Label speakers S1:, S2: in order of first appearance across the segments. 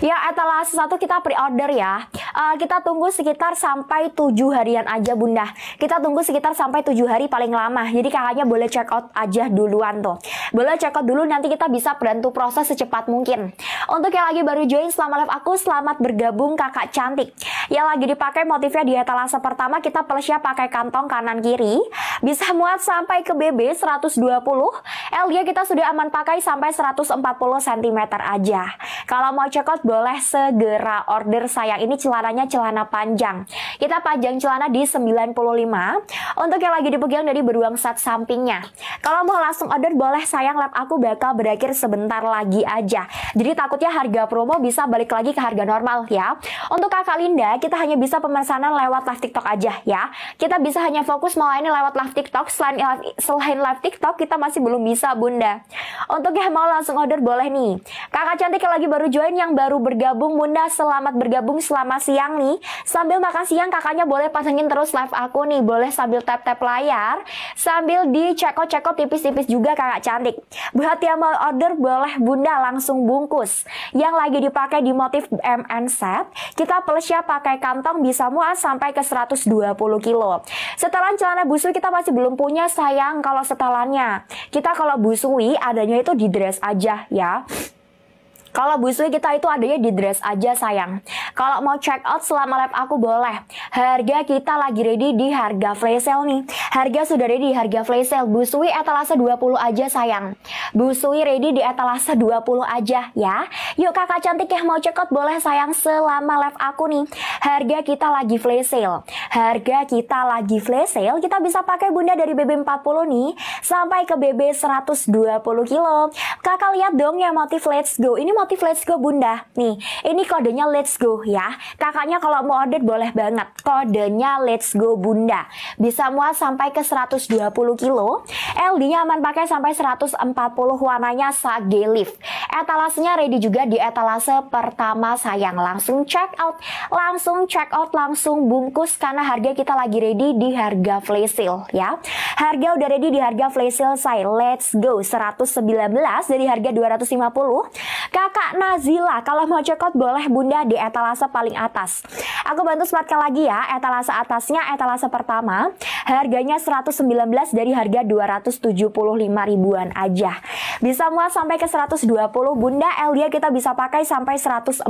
S1: Ya etalase sesuatu kita pre-order ya. Uh, kita tunggu sekitar sampai 7 harian aja Bunda. Kita tunggu sekitar sampai 7 hari paling lama. Jadi kakaknya boleh check out aja duluan tuh. Boleh check out dulu nanti kita bisa bantu proses secepat mungkin. Untuk yang lagi baru join selama live aku, selamat bergabung kakak cantik. Yang lagi dipakai motifnya di etalase pertama kita plusnya pakai kantong kanan kiri. Bisa muat sampai ke BB 120. Elia kita sudah aman pakai sampai 140 cm aja. Kalau mau cekot boleh segera order sayang ini celananya celana panjang. Kita pajang celana di 95 untuk yang lagi dipegang dari beruang sat sampingnya. Kalau mau langsung order boleh sayang lab aku bakal berakhir sebentar lagi aja. Jadi takutnya harga promo bisa balik lagi ke harga normal ya. Untuk Kakak Linda kita hanya bisa pemesanan lewat live TikTok aja ya. Kita bisa hanya fokus mau ini lewat live TikTok selain selain live TikTok kita masih belum bisa Bunda. Untuk yang mau langsung order boleh nih. Kakak cantik yang lagi baru join yang baru bergabung Bunda selamat bergabung selamat siang nih. Sambil makan siang kakaknya boleh pasangin terus live aku nih, boleh sambil tap-tap layar, sambil dicekot-cekot tipis-tipis juga kakak cantik. Buat yang mau order boleh bunda langsung bungkus. Yang lagi dipakai di motif MN set, kita plusnya pakai kantong bisa muat sampai ke 120 kilo. Setelan celana busui kita masih belum punya sayang kalau setelannya. Kita kalau busui adanya itu di dress aja ya. Kalau busui kita itu adanya di dress aja sayang. Kalau mau check out selama live aku boleh. Harga kita lagi ready di harga flash sale nih. Harga sudah ready di harga flash sale. Busui etalase 20 aja sayang. Busui ready di etalase 20 aja ya. Yuk kakak cantik yang mau check out boleh sayang selama live aku nih. Harga kita lagi flash sale. Harga kita lagi flash sale. Kita bisa pakai bunda dari BB40 nih sampai ke BB 120 kilo. Kakak lihat dong ya motif let's go. Ini motif let's go bunda. Nih, ini kodenya let's go ya. Kakaknya kalau mau order boleh banget. Kodenya Let's Go Bunda. Bisa muat sampai ke 120 kilo. LD-nya aman pakai sampai 140 warnanya sage leaf. Etalasenya ready juga di etalase pertama sayang. Langsung check out, langsung check out, langsung bungkus karena harga kita lagi ready di harga flash sale ya. Harga udah ready di harga flash sale say. Let's go 119 dari harga 250. Kakak Nazila kalau mau check out boleh Bunda di etalase etalase paling atas. Aku bantu sematkan lagi ya, etalase atasnya etalase pertama, harganya 119 dari harga 275 ribuan aja. Bisa muat sampai ke 120. Bunda Elia kita bisa pakai sampai 140.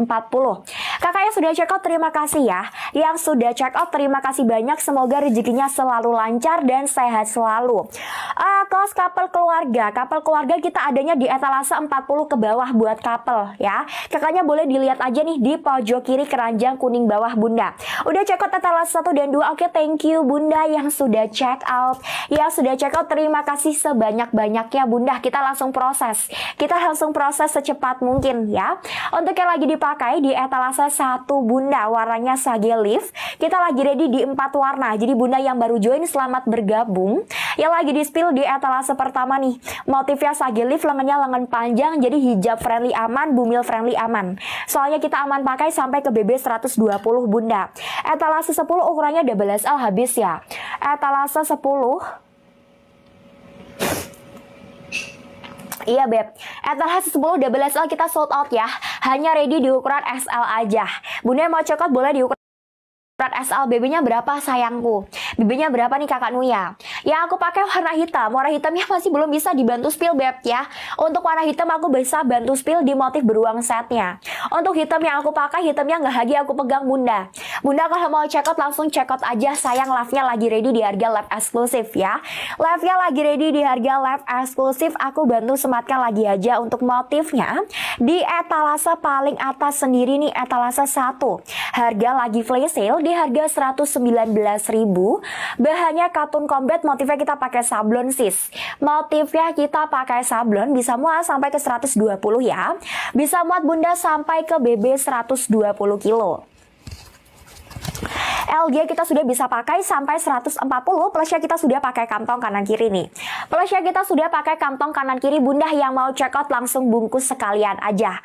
S1: Kakak yang sudah check out terima kasih ya. Yang sudah check out terima kasih banyak. Semoga rezekinya selalu lancar dan sehat selalu. Uh, kelas couple keluarga. Couple keluarga kita adanya di etalase 40 ke bawah buat couple ya. Kakaknya boleh dilihat aja nih di pojok kiri keranjang kuning bawah Bunda. Udah check out etalase 1 dan 2. Oke, thank you Bunda yang sudah check out. Ya sudah check out terima kasih sebanyak-banyaknya Bunda. Kita langsung proses. Kita langsung proses secepat mungkin ya. Untuk yang lagi dipakai di etalase satu bunda warnanya sage leaf, kita lagi ready di empat warna. Jadi bunda yang baru join selamat bergabung. Yang lagi di spill di etalase pertama nih, motifnya sage leaf, lengannya lengan panjang, jadi hijab friendly aman, bumil friendly aman. Soalnya kita aman pakai sampai ke BB 120 bunda. Etalase 10 ukurannya 12L habis ya. Etalase 10 Iya Beb, etalase 10 double XL kita sold out ya. Hanya ready di ukuran XL aja. Bunda yang mau coklat boleh di ukuran XL. SL BB-nya berapa sayangku? BB-nya berapa nih kakak Nuya? Ya aku pakai warna hitam. Warna hitamnya masih belum bisa dibantu spill beb ya. Untuk warna hitam aku bisa bantu spill di motif beruang setnya. Untuk hitam yang aku pakai hitamnya nggak lagi aku pegang bunda. Bunda kalau mau check out langsung check out aja. Sayang live-nya lagi ready di harga live eksklusif ya. Live-nya lagi ready di harga live eksklusif. Aku bantu sematkan lagi aja untuk motifnya di etalase paling atas sendiri nih etalase 1. Harga lagi flash sale di harga 119.000. Bahannya katun combat motifnya kita pakai sablon sis. Motifnya kita pakai sablon bisa muat sampai ke 120 ya. Bisa muat bunda sampai ke BB 120 kilo. LG kita sudah bisa pakai sampai 140 plusnya kita sudah pakai kantong kanan kiri nih plusnya kita sudah pakai kantong kanan kiri bunda yang mau check out langsung bungkus sekalian aja